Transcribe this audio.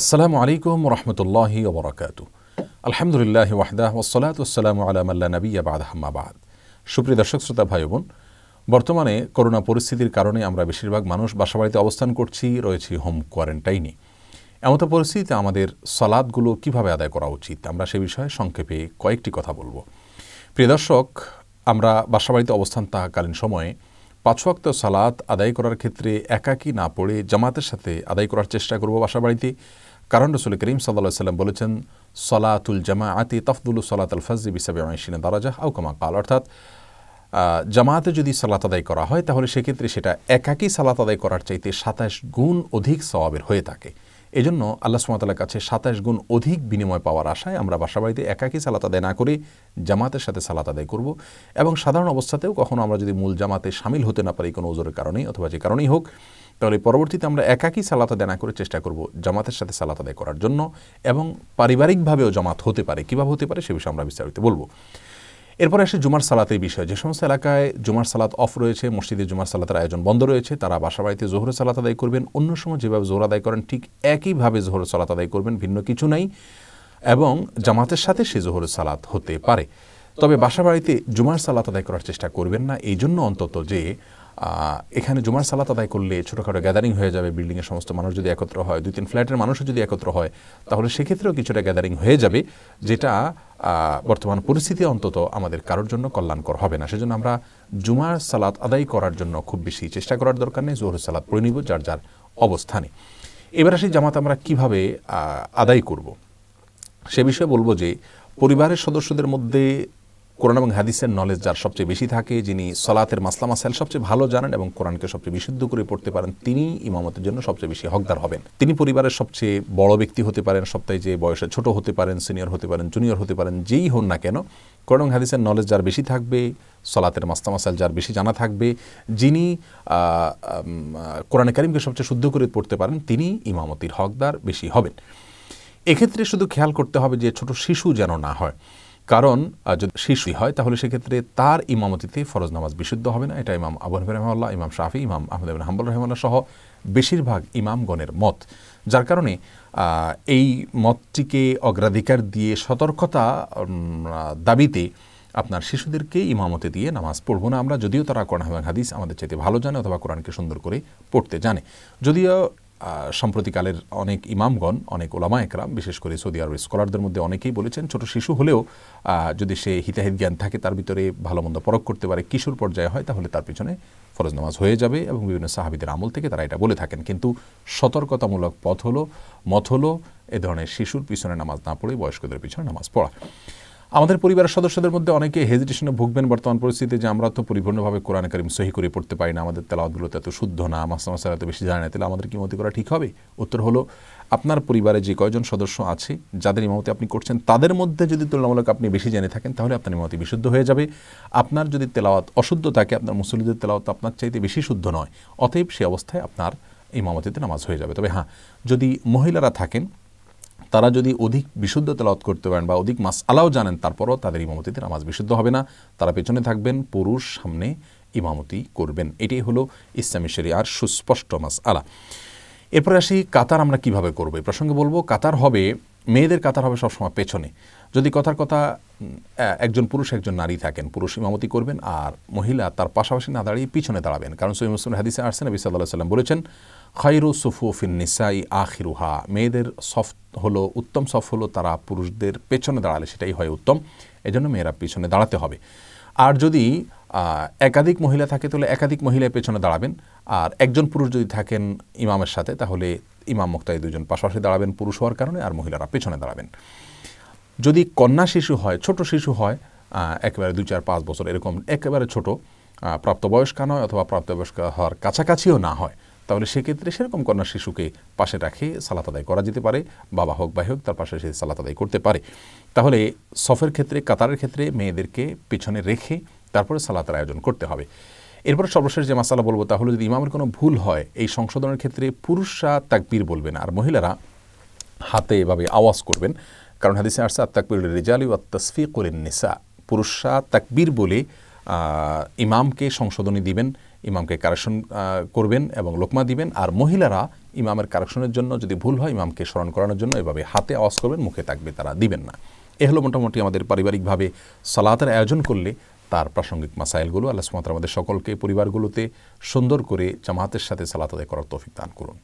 আসসালামু আলাইকুম রহমতুল্লাহি ওবরাকাত আলহামদুলিল্লাহ ওয়াহদাহ ওসলাত ওসালাম আল্লাহ নবী আবাদ হাম্মাবাদ সুপ্রিয় দর্শক শ্রোতা ভাই বোন বর্তমানে করোনা পরিস্থিতির কারণে আমরা বেশিরভাগ মানুষ বাসাবাড়িতে অবস্থান করছি রয়েছি হোম কোয়ারেন্টাইনে এমত পরিস্থিতিতে আমাদের সলাদগুলো কিভাবে আদায় করা উচিত আমরা সে বিষয়ে সংক্ষেপে কয়েকটি কথা বলবো প্রিয় দর্শক আমরা বাসাবাড়িতে অবস্থান থাকাকালীন সময়ে পাঁচওয়াক্ত সালাদ আদায় করার ক্ষেত্রে একাকি না পড়ে জামাতের সাথে আদায় করার চেষ্টা করব বাসাবাড়িতে কারণ রসুল করিম সাল্লাহ সাল্লাম বলেছেন সলাতুল জামা আতি তফদুল সলাত আল ফজি বিসাবি আইসিনা দারাজা আউকামা কাল অর্থাৎ জামাতে যদি সালাত আদায় করা হয় তাহলে সেক্ষেত্রে সেটা একাকী সালাত আদায় করার চাইতে সাতাশ গুণ অধিক সবাবের হয়ে থাকে এজন্য আল্লাহ সুমাতালার কাছে সাতাশ গুণ অধিক বিনিময় পাওয়ার আশায় আমরা বাসাবাড়িতে একাকি সালাত আদায় না করে জামাতের সাথে সালাত আদায় করব এবং সাধারণ অবস্থাতেও কখনো আমরা যদি মূল জামাতে সামিল হতে না পারি কোনো ওজোরের কারণেই অথবা যে কারণেই হোক তাহলে পরবর্তীতে আমরা একাকি সালাত আদায় না করে চেষ্টা করব জামাতের সাথে সালাত আদায় করার জন্য এবং পারিবারিকভাবেও জামাত হতে পারে কীভাবে হতে পারে সে বিষয়ে আমরা বিস্তারিত বলবো এরপরে আসে জুমার সালাতের বিষয় যে সমস্ত এলাকায় জুমার সালাত অফ রয়েছে মসজিদে জুমার সালাতের আয়োজন বন্ধ রয়েছে তারা বাসা বাড়িতে জোহর সালাত আদায় করবেন অন্য সময় যেভাবে জোহর আদায় করেন ঠিক একইভাবে জোহর সালাত আদায় করবেন ভিন্ন কিছু নাই এবং জামাতের সাথে সে জোহর সালাত হতে পারে তবে বাসা বাড়িতে জুমার সালাত আদায় করার চেষ্টা করবেন না এই জন্য অন্তত যে এখানে জুমার সালাত আদায় করলে ছোটোখাটো গ্যাদারিং হয়ে যাবে বিল্ডিংয়ের সমস্ত মানুষ যদি একত্র হয় দুই তিন ফ্ল্যাটের মানুষও যদি একত্র হয় তাহলে সেক্ষেত্রেও কিছুটা গ্যাদারিং হয়ে যাবে যেটা বর্তমান পরিস্থিতি অন্তত আমাদের কারোর জন্য কল্যাণকর হবে না সেজন্য আমরা জুমার সালাত আদায় করার জন্য খুব বেশি চেষ্টা করার দরকার নেই জোহর সালাত পড়ে নিব যার যার অবস্থানে এবার আসি জামাত আমরা কিভাবে আদায় করব সে বিষয়ে বলবো যে পরিবারের সদস্যদের মধ্যে কোরআন এবং হাদিসের নলেজ যার সবচেয়ে বেশি থাকে যিনি সলাতের মাসলা মাসাইল সবচেয়ে ভালো জানেন এবং কোরআনকে সবচেয়ে বিশুদ্ধ করে পড়তে পারেন তিনি ইমামতের জন্য সবচেয়ে বেশি হকদার হবেন তিনি পরিবারের সবচেয়ে বড় ব্যক্তি হতে পারেন সপ্তাহে যে বয়সে ছোট হতে পারেন সিনিয়র হতে পারেন জুনিয়র হতে পারেন যেই হন না কেন কোরআন হাদিসের নলেজ যার বেশি থাকবে সলাতের মাস্তা মাসাল যার বেশি জানা থাকবে যিনি কোরআনে কারিমকে সবচেয়ে শুদ্ধ করে পড়তে পারেন তিনি ইমামতির হকদার বেশি হবেন এক্ষেত্রে শুধু খেয়াল করতে হবে যে ছোট শিশু যেন না হয় কারণ যদি শিশু হয় তাহলে সেক্ষেত্রে তার ইমামতিতে ফরজ নামাজ বিশুদ্ধ হবে না এটা ইমাম আবু হানিফ রহমাল্লাহ ইমাম শাফি ইমাম আহমদ আবিন হাম্বুল রহমাল্লাহ সহ বেশিরভাগ ইমামগণের মত যার কারণে এই মতটিকে অগ্রাধিকার দিয়ে সতর্কতা দাবিতে আপনার শিশুদেরকে ইমামতে দিয়ে নামাজ পড়বো না আমরা যদিও তারা কোরআন হাদিস আমাদের চাইতে ভালো জানে অথবা কোরআনকে সুন্দর করে পড়তে জানে যদিও সাম্প্রতিকালের অনেক ইমামগণ অনেক ওলামা একরাম বিশেষ করে সৌদি আরবের স্কলারদের মধ্যে অনেকেই বলেছেন ছোট শিশু হলেও যদি সে হিতাহিত জ্ঞান থাকে তার ভিতরে ভালো মন্দ পরক করতে পারে কিশোর পর্যায়ে হয় তাহলে তার পিছনে ফরজ নামাজ হয়ে যাবে এবং বিভিন্ন সাহাবিদের আমল থেকে তারা এটা বলে থাকেন কিন্তু সতর্কতামূলক পথ হলো মত হলো এ ধরনের শিশুর পিছনে নামাজ না পড়ে বয়স্কদের পিছনে নামাজ পড়া আমাদের পরিবারের সদস্যদের মধ্যে অনেকে হেজিটেশনে ভুগবেন বর্তমান পরিস্থিতিতে যে আমরা তো পরিপূর্ণভাবে কোরআন করিম সহি করে পড়তে পারি না আমাদের তেলাওয়াতগুলো এত শুদ্ধ না মাসা মাসার এত বেশি জানে না তাহলে আমাদের কি মতি করা ঠিক হবে উত্তর হলো আপনার পরিবারে যে কয়জন সদস্য আছে যাদের ইমামতি আপনি করছেন তাদের মধ্যে যদি তুলনামূলক আপনি বেশি জেনে থাকেন তাহলে আপনার ইমামতি বিশুদ্ধ হয়ে যাবে আপনার যদি তেলাওয়াত অশুদ্ধ থাকে আপনার মুসলিদের তেলাওয়াত আপনার চাইতে বেশি শুদ্ধ নয় অতএব সে অবস্থায় আপনার ইমামতিতে নামাজ হয়ে যাবে তবে হ্যাঁ যদি মহিলারা থাকেন তারা যদি অধিক বিশুদ্ধ তেলাওত করতে পারেন বা অধিক মাস আলাও জানেন তারপরও তাদের ইমামতিতে নামাজ বিশুদ্ধ হবে না তারা পেছনে থাকবেন পুরুষ সামনে ইমামতি করবেন এটাই হলো ইসলামী শরিয়ার সুস্পষ্ট মাস আলা এরপরে আসি কাতার আমরা কিভাবে করবো এই প্রসঙ্গে বলবো কাতার হবে মেয়েদের কাতার হবে সবসময় পেছনে যদি কথার কথা একজন পুরুষ একজন নারী থাকেন পুরুষ ইমামতি করবেন আর মহিলা তার পাশাপাশি না দাঁড়িয়ে পিছনে দাঁড়াবেন কারণ সৈম মুসলিম হাদিসে আসছেন নবী সাল্লাহ সাল্লাম বলেছেন খাইরু ফিন নিসাই আখিরুহা মেয়েদের সফ হলো উত্তম সফ হলো তারা পুরুষদের পেছনে দাঁড়ালে সেটাই হয় উত্তম এজন্য মেয়েরা পিছনে দাঁড়াতে হবে আর যদি একাধিক মহিলা থাকে তাহলে একাধিক মহিলায় পেছনে দাঁড়াবেন আর একজন পুরুষ যদি থাকেন ইমামের সাথে তাহলে ইমাম মুক্তাই দুজন পাশাপাশি দাঁড়াবেন পুরুষ হওয়ার কারণে আর মহিলারা পেছনে দাঁড়াবেন যদি কন্যা শিশু হয় ছোট শিশু হয় একেবারে দুই চার পাঁচ বছর এরকম একেবারে ছোট প্রাপ্তবয়স্কা নয় অথবা প্রাপ্তবয়স্ক হওয়ার কাছাকাছিও না হয় তাহলে সেক্ষেত্রে সেরকম কন্যা শিশুকে পাশে রাখে সালাত আদায় করা যেতে পারে বাবা হোক বাই হোক তার পাশে সে সালাত আদায় করতে পারে তাহলে সফের ক্ষেত্রে কাতারের ক্ষেত্রে মেয়েদেরকে পেছনে রেখে তারপরে সালাতের আয়োজন করতে হবে এরপর সর্বশেষ যে মাসালা বলবো তাহলে যদি ইমামের কোনো ভুল হয় এই সংশোধনের ক্ষেত্রে পুরুষরা তাকবীর বলবেন আর মহিলারা হাতে এভাবে আওয়াজ করবেন কারণ হাদিসে আসছে আত্মাকবির রেজালি ও করেন নিসা পুরুষরা তাকবীর বলে ইমামকে সংশোধনী দিবেন ইমামকে কারেকশন করবেন এবং লোকমা দিবেন আর মহিলারা ইমামের কারেকশনের জন্য যদি ভুল হয় ইমামকে স্মরণ করানোর জন্য এভাবে হাতে আওয়াজ করবেন মুখে তাকবে তারা দিবেন না এ হলো মোটামুটি আমাদের পারিবারিকভাবে সালাতের আয়োজন করলে তার প্রাসঙ্গিক মাসাইলগুলো আল্লাহ সুমাতার আমাদের সকলকে পরিবারগুলোতে সুন্দর করে জামাতের সাথে সালাত আদায় করার তৌফিক দান করুন